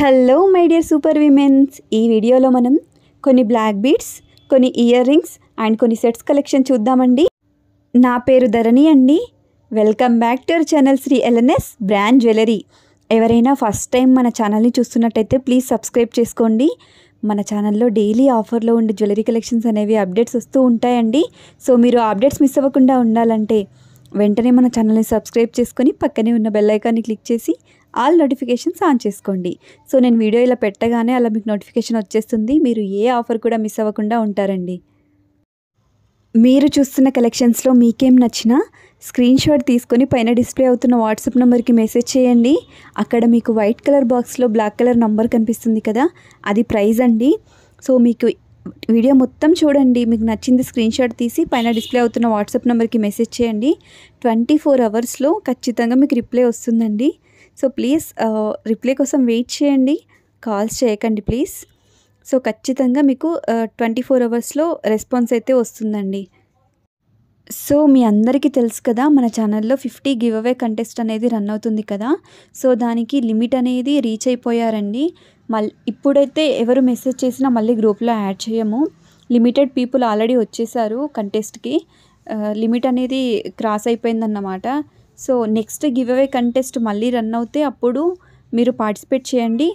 hello my dear super women's ఈ వీడియోలో మనం కొన్ని బ్లాక్ బీడ్స్ కొన్ని ఇయర్ రింగ్స్ అండ్ కొన్ని సెట్స్ కలెక్షన్ చూద్దామండి నా పేరు ధరణి అండి welcome back to our channel Shri LNS brand jewellery ఎవరైనా ఫస్ట్ టైం మన ఛానల్ని చూస్తున్నట్టయితే ప్లీజ్ సబ్స్క్రైబ్ చేసుకోండి మన ఛానల్లో డైలీ ఆఫర్లో ఉండే జ్యువెలరీ కలెక్షన్స్ అనేవి అప్డేట్స్ వస్తూ ఉంటాయండి సో మీరు అప్డేట్స్ మిస్ అవ్వకుండా ఉండాలంటే వెంటనే మన ఛానల్ని సబ్స్క్రైబ్ చేసుకొని పక్కనే ఉన్న బెల్లైకాన్ని క్లిక్ చేసి ఆల్ నోటిఫికేషన్స్ ఆన్ చేసుకోండి సో నేను వీడియో ఇలా పెట్టగానే అలా మీకు నోటిఫికేషన్ వచ్చేస్తుంది మీరు ఏ ఆఫర్ కూడా మిస్ అవ్వకుండా ఉంటారండి మీరు చూస్తున్న కలెక్షన్స్లో మీకేం నచ్చినా స్క్రీన్ షాట్ తీసుకొని పైన డిస్ప్లే అవుతున్న వాట్సాప్ నెంబర్కి మెసేజ్ చేయండి అక్కడ మీకు వైట్ కలర్ బాక్స్లో బ్లాక్ కలర్ నంబర్ కనిపిస్తుంది కదా అది ప్రైజ్ అండి సో మీకు వీడియో మొత్తం చూడండి మీకు నచ్చింది స్క్రీన్ షాట్ తీసి పైన డిస్ప్లే అవుతున్న వాట్సాప్ నెంబర్కి మెసేజ్ చేయండి ట్వంటీ ఫోర్ అవర్స్లో ఖచ్చితంగా మీకు రిప్లై వస్తుందండి సో ప్లీజ్ రిప్లై కోసం వెయిట్ చేయండి కాల్స్ చేయకండి ప్లీజ్ సో ఖచ్చితంగా మీకు ట్వంటీ ఫోర్ అవర్స్లో రెస్పాన్స్ అయితే వస్తుందండి సో మీ అందరికీ తెలుసు కదా మన ఛానల్లో ఫిఫ్టీ గివ్ అవే కంటెస్ట్ అనేది రన్ అవుతుంది కదా సో దానికి లిమిట్ అనేది రీచ్ అయిపోయారండి మల్ ఇప్పుడైతే ఎవరు మెసేజ్ చేసినా మళ్ళీ గ్రూప్లో యాడ్ చేయము లిమిటెడ్ పీపుల్ ఆల్రెడీ వచ్చేసారు కంటెస్ట్కి లిమిట్ అనేది క్రాస్ అయిపోయిందన్నమాట so next give away contest మళ్ళీ రన్ అవుతే అప్పుడు మీరు పార్టిసిపేట్ చేయండి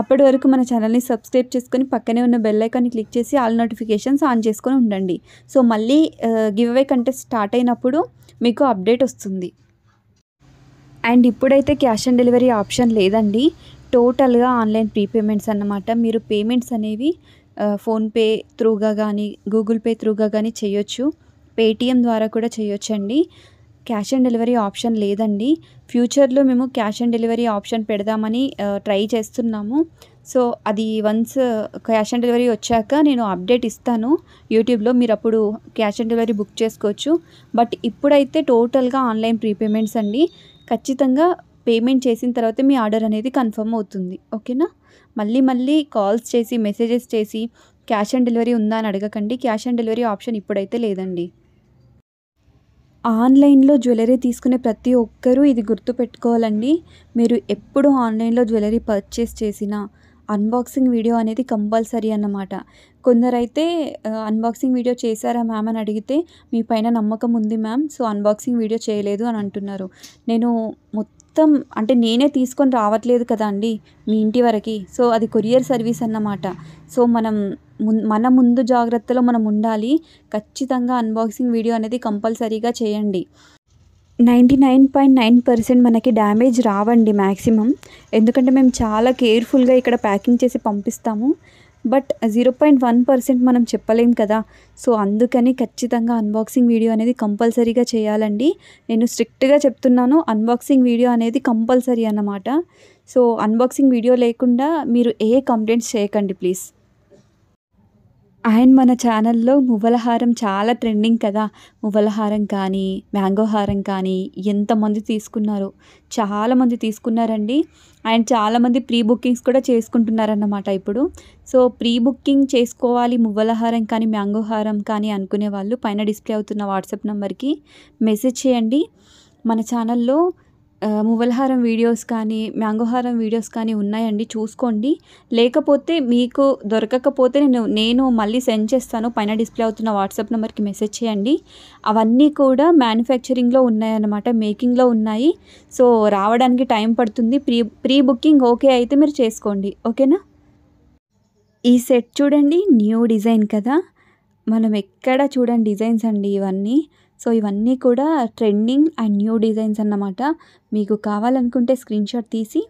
అప్పటి వరకు మన ఛానల్ని సబ్స్క్రైబ్ చేసుకొని పక్కనే ఉన్న బెల్ ఐకాన్ని క్లిక్ చేసి ఆల్ నోటిఫికేషన్స్ ఆన్ చేసుకొని ఉండండి సో మళ్ళీ గివ్ అవే కంటెస్ట్ స్టార్ట్ అయినప్పుడు మీకు అప్డేట్ వస్తుంది అండ్ ఇప్పుడైతే క్యాష్ ఆన్ డెలివరీ ఆప్షన్ లేదండి టోటల్గా ఆన్లైన్ ప్రీపేమెంట్స్ అన్నమాట మీరు పేమెంట్స్ అనేవి ఫోన్పే త్రూగా కానీ గూగుల్ పే త్రూగా కానీ చేయొచ్చు పేటిఎం ద్వారా కూడా చేయొచ్చండి క్యాష్ ఆన్ డెలివరీ ఆప్షన్ లేదండి ఫ్యూచర్లో మేము క్యాష్ ఆన్ డెలివరీ ఆప్షన్ పెడదామని ట్రై చేస్తున్నాము సో అది వన్స్ క్యాష్ ఆన్ డెలివరీ వచ్చాక నేను అప్డేట్ ఇస్తాను యూట్యూబ్లో మీరు అప్పుడు క్యాష్ ఆన్ డెలివరీ బుక్ చేసుకోవచ్చు బట్ ఇప్పుడైతే టోటల్గా ఆన్లైన్ ప్రీపేమెంట్స్ అండి ఖచ్చితంగా పేమెంట్ చేసిన తర్వాత మీ ఆర్డర్ అనేది కన్ఫర్మ్ అవుతుంది ఓకేనా మళ్ళీ మళ్ళీ కాల్స్ చేసి మెసేజెస్ చేసి క్యాష్ ఆన్ డెలివరీ ఉందా అని అడగకండి క్యాష్ ఆన్ డెలివరీ ఆప్షన్ ఇప్పుడైతే లేదండి ఆన్లైన్లో జ్యువెలరీ తీసుకునే ప్రతి ఒక్కరూ ఇది గుర్తుపెట్టుకోవాలండి మీరు ఎప్పుడు ఆన్లైన్లో జ్యువెలరీ పర్చేస్ చేసినా అన్బాక్సింగ్ వీడియో అనేది కంపల్సరీ అన్నమాట కొందరైతే అన్బాక్సింగ్ వీడియో చేశారా మ్యామ్ అని అడిగితే మీ పైన నమ్మకం ఉంది మ్యామ్ సో అన్బాక్సింగ్ వీడియో చేయలేదు అని అంటున్నారు నేను మొత్తం మొత్తం అంటే నేనే తీసుకొని రావట్లేదు కదా అండి మీ ఇంటి వరకు సో అది కొరియర్ సర్వీస్ అన్నమాట సో మనం మన ముందు జాగ్రత్తలో మనం ఉండాలి ఖచ్చితంగా అన్బాక్సింగ్ వీడియో అనేది కంపల్సరీగా చేయండి ninety nine point nine percent మనకి డ్యామేజ్ రావండి మ్యాక్సిమం ఎందుకంటే మేము చాలా కేర్ఫుల్గా ఇక్కడ ప్యాకింగ్ చేసి పంపిస్తాము but zero point one percent మనం చెప్పలేం కదా సో అందుకని ఖచ్చితంగా అన్బాక్సింగ్ వీడియో అనేది కంపల్సరీగా చేయాలండి నేను స్ట్రిక్ట్గా చెప్తున్నాను అన్బాక్సింగ్ వీడియో అనేది కంపల్సరీ అన్నమాట సో అన్బాక్సింగ్ వీడియో లేకుండా మీరు ఏ కంప్లైంట్స్ చేయకండి ప్లీజ్ అండ్ మన ఛానల్లో మువ్వలహారం చాలా ట్రెండింగ్ కదా మువ్వలహారం కానీ మ్యాంగో హారం కానీ ఎంతమంది తీసుకున్నారు చాలామంది తీసుకున్నారండి అండ్ చాలామంది ప్రీ బుకింగ్స్ కూడా చేసుకుంటున్నారన్నమాట ఇప్పుడు సో ప్రీ బుకింగ్ చేసుకోవాలి మువ్వలహారం కానీ మ్యాంగో హారం కానీ అనుకునే వాళ్ళు పైన డిస్ప్లే అవుతున్న వాట్సాప్ నెంబర్కి మెసేజ్ చేయండి మన ఛానల్లో మువ్వలహారం వీడియోస్ కానీ మ్యాంగోహారం వీడియోస్ కానీ ఉన్నాయండి చూసుకోండి లేకపోతే మీకు దొరకకపోతే నేను నేను మళ్ళీ సెండ్ చేస్తాను పైన డిస్ప్లే అవుతున్న వాట్సాప్ నెంబర్కి మెసేజ్ చేయండి అవన్నీ కూడా మ్యానుఫ్యాక్చరింగ్లో ఉన్నాయన్నమాట మేకింగ్లో ఉన్నాయి సో రావడానికి టైం పడుతుంది ప్రీ ప్రీ బుకింగ్ ఓకే అయితే మీరు చేసుకోండి ఓకేనా ఈ సెట్ చూడండి న్యూ డిజైన్ కదా మనం ఎక్కడ చూడండి డిజైన్స్ అండి ఇవన్నీ సో ఇవన్నీ కూడా ట్రెండింగ్ అండ్ న్యూ డిజైన్స్ అన్నమాట మీకు కావాలనుకుంటే స్క్రీన్షాట్ తీసి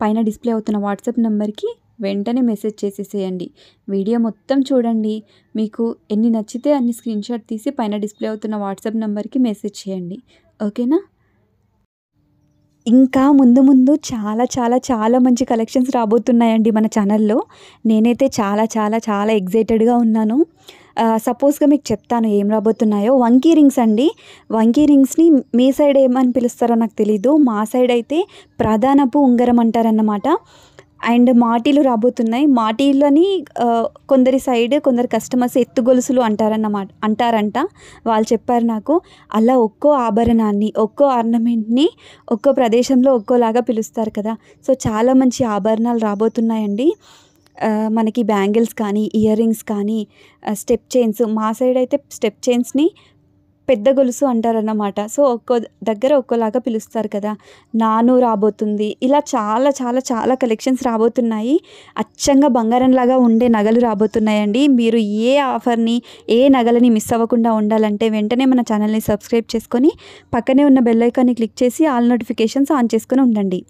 పైన డిస్ప్లే అవుతున్న వాట్సాప్ నెంబర్కి వెంటనే మెసేజ్ చేసేసేయండి వీడియో మొత్తం చూడండి మీకు ఎన్ని నచ్చితే అన్ని స్క్రీన్షాట్ తీసి పైన డిస్ప్లే అవుతున్న వాట్సాప్ నెంబర్కి మెసేజ్ చేయండి ఓకేనా ఇంకా ముందు ముందు చాలా చాలా చాలా మంచి కలెక్షన్స్ రాబోతున్నాయండి మన ఛానల్లో నేనైతే చాలా చాలా చాలా ఎగ్జైటెడ్గా ఉన్నాను సపోజ్గా మీకు చెప్తాను ఏం రాబోతున్నాయో వంకీ రింగ్స్ అండి వంకీ రింగ్స్ని మీ సైడ్ ఏమని పిలుస్తారో నాకు తెలీదు మా సైడ్ అయితే ప్రధానపు ఉంగరం అంటారన్నమాట అండ్ మాటీలు రాబోతున్నాయి మాటీలని కొందరి సైడ్ కొందరు కస్టమర్స్ ఎత్తు గొలుసులు అంటారన్నమాట అంటారంట వాళ్ళు చెప్పారు నాకు అలా ఒక్కో ఆభరణాన్ని ఒక్కో ఆర్నమెంట్ని ఒక్కో ప్రదేశంలో ఒక్కోలాగా పిలుస్తారు కదా సో చాలా మంచి ఆభరణాలు రాబోతున్నాయండి మనకి బ్యాంగిల్స్ కానీ ఇయర్ రింగ్స్ కానీ స్టెప్ చైన్స్ మా సైడ్ అయితే స్టెప్ చైన్స్ని పెద్ద గొలుసు అంటారన్నమాట సో ఒక్కో దగ్గర ఒక్కోలాగా పిలుస్తారు కదా నాను రాబోతుంది ఇలా చాలా చాలా చాలా కలెక్షన్స్ రాబోతున్నాయి అచ్చంగా బంగారంలాగా ఉండే నగలు రాబోతున్నాయండి మీరు ఏ ఆఫర్ని ఏ నగలని మిస్ అవ్వకుండా ఉండాలంటే వెంటనే మన ఛానల్ని సబ్స్క్రైబ్ చేసుకొని పక్కనే ఉన్న బెల్లైకాన్ని క్లిక్ చేసి ఆల్ నోటిఫికేషన్స్ ఆన్ చేసుకొని ఉండండి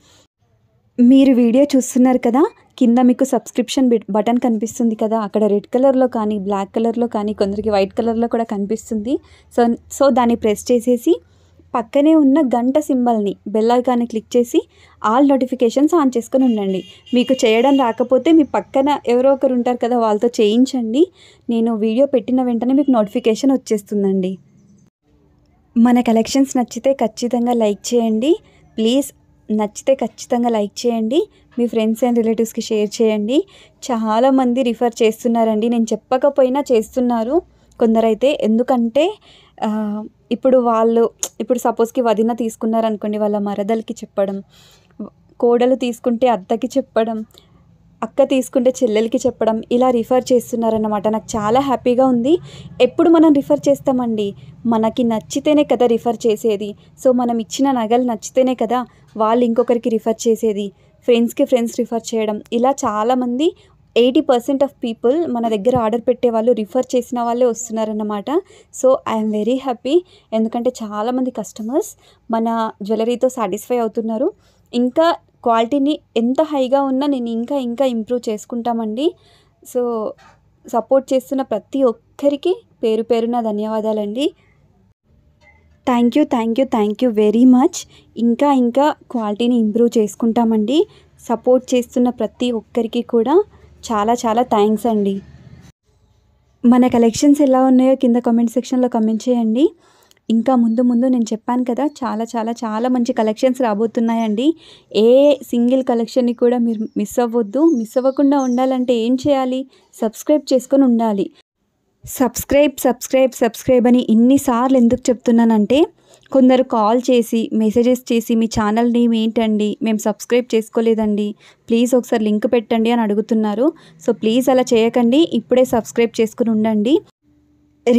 మీరు వీడియో చూస్తున్నారు కదా కింద మీకు సబ్స్క్రిప్షన్ బటన్ కనిపిస్తుంది కదా అక్కడ రెడ్ కలర్లో కానీ బ్లాక్ కలర్లో కానీ కొందరికి వైట్ కలర్లో కూడా కనిపిస్తుంది సో సో దాన్ని ప్రెస్ చేసేసి పక్కనే ఉన్న గంట సింబల్ని బెల్ క్లిక్ చేసి ఆల్ నోటిఫికేషన్స్ ఆన్ చేసుకొని ఉండండి మీకు చేయడం రాకపోతే మీ పక్కన ఎవరో ఒకరు ఉంటారు కదా వాళ్ళతో చేయించండి నేను వీడియో పెట్టిన వెంటనే మీకు నోటిఫికేషన్ వచ్చేస్తుందండి మన కలెక్షన్స్ నచ్చితే ఖచ్చితంగా లైక్ చేయండి ప్లీజ్ నచ్చితే ఖచ్చితంగా లైక్ చేయండి మీ ఫ్రెండ్స్ అండ్ రిలేటివ్స్కి షేర్ చేయండి చాలామంది రిఫర్ చేస్తున్నారండి నేను చెప్పకపోయినా చేస్తున్నారు కొందరైతే ఎందుకంటే ఇప్పుడు వాళ్ళు ఇప్పుడు సపోజ్కి వదిన తీసుకున్నారనుకోండి వాళ్ళ మరదలకి చెప్పడం కోడలు తీసుకుంటే అత్తకి చెప్పడం అక్క తీసుకుంటే చెల్లెలకి చెప్పడం ఇలా రిఫర్ చేస్తున్నారన్నమాట నాకు చాలా హ్యాపీగా ఉంది ఎప్పుడు మనం రిఫర్ చేస్తామండి మనకి నచ్చితేనే కదా రిఫర్ చేసేది సో మనం ఇచ్చిన నగలు నచ్చితేనే కదా వాళ్ళు ఇంకొకరికి రిఫర్ చేసేది ఫ్రెండ్స్కి ఫ్రెండ్స్ రిఫర్ చేయడం ఇలా చాలామంది ఎయిటీ పర్సెంట్ ఆఫ్ పీపుల్ మన దగ్గర ఆర్డర్ పెట్టే వాళ్ళు రిఫర్ చేసిన వాళ్ళే వస్తున్నారన్నమాట సో ఐఎమ్ వెరీ హ్యాపీ ఎందుకంటే చాలామంది కస్టమర్స్ మన జ్యువెలరీతో సాటిస్ఫై అవుతున్నారు ఇంకా క్వాలిటీని ఎంత హైగా ఉన్నా నేను ఇంకా ఇంకా ఇంప్రూవ్ చేసుకుంటామండి సో సపోర్ట్ చేస్తున్న ప్రతి ఒక్కరికి పేరు పేరున ధన్యవాదాలండి thank you thank you thank you very much ఇంకా ఇంకా క్వాలిటీని ఇంప్రూవ్ చేసుకుంటామండి సపోర్ట్ చేస్తున్న ప్రతి ఒక్కరికి కూడా చాలా చాలా థ్యాంక్స్ అండి మన కలెక్షన్స్ ఎలా ఉన్నాయో కింద కామెంట్ సెక్షన్లో కమెంట్ చేయండి ఇంకా ముందు ముందు నేను చెప్పాను కదా చాలా చాలా చాలా మంచి కలెక్షన్స్ రాబోతున్నాయండి ఏ సింగిల్ కలెక్షన్ని కూడా మీరు మిస్ అవ్వద్దు మిస్ అవ్వకుండా ఉండాలంటే ఏం చేయాలి సబ్స్క్రైబ్ చేసుకొని ఉండాలి సబ్స్క్రైబ్ సబ్స్క్రైబ్ సబ్స్క్రైబ్ అని ఇన్నిసార్లు ఎందుకు చెప్తున్నానంటే కొందరు కాల్ చేసి మెసేజెస్ చేసి మీ ఛానల్ నేమ్ ఏంటండి మేము సబ్స్క్రైబ్ చేసుకోలేదండి ప్లీజ్ ఒకసారి లింక్ పెట్టండి అని అడుగుతున్నారు సో ప్లీజ్ అలా చేయకండి ఇప్పుడే సబ్స్క్రైబ్ చేసుకుని ఉండండి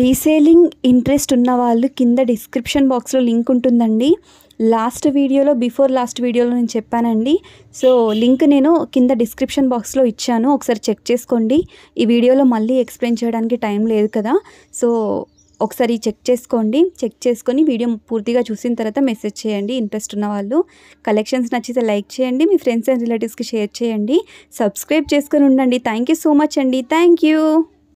రీసేలింగ్ ఇంట్రెస్ట్ ఉన్న వాళ్ళు కింద డిస్క్రిప్షన్ బాక్స్లో లింక్ ఉంటుందండి లాస్ట్ వీడియోలో బిఫోర్ లాస్ట్ వీడియోలో నేను చెప్పానండి సో లింక్ నేను కింద డిస్క్రిప్షన్ బాక్స్లో ఇచ్చాను ఒకసారి చెక్ చేసుకోండి ఈ వీడియోలో మళ్ళీ ఎక్స్ప్లెయిన్ చేయడానికి టైం లేదు కదా సో ఒకసారి చెక్ చేసుకోండి చెక్ చేసుకొని వీడియో పూర్తిగా చూసిన తర్వాత మెసేజ్ చేయండి ఇంట్రెస్ట్ ఉన్న వాళ్ళు కలెక్షన్స్ నచ్చితే లైక్ చేయండి మీ ఫ్రెండ్స్ అండ్ రిలేటివ్స్కి షేర్ చేయండి సబ్స్క్రైబ్ చేసుకొని ఉండండి థ్యాంక్ సో మచ్ అండి థ్యాంక్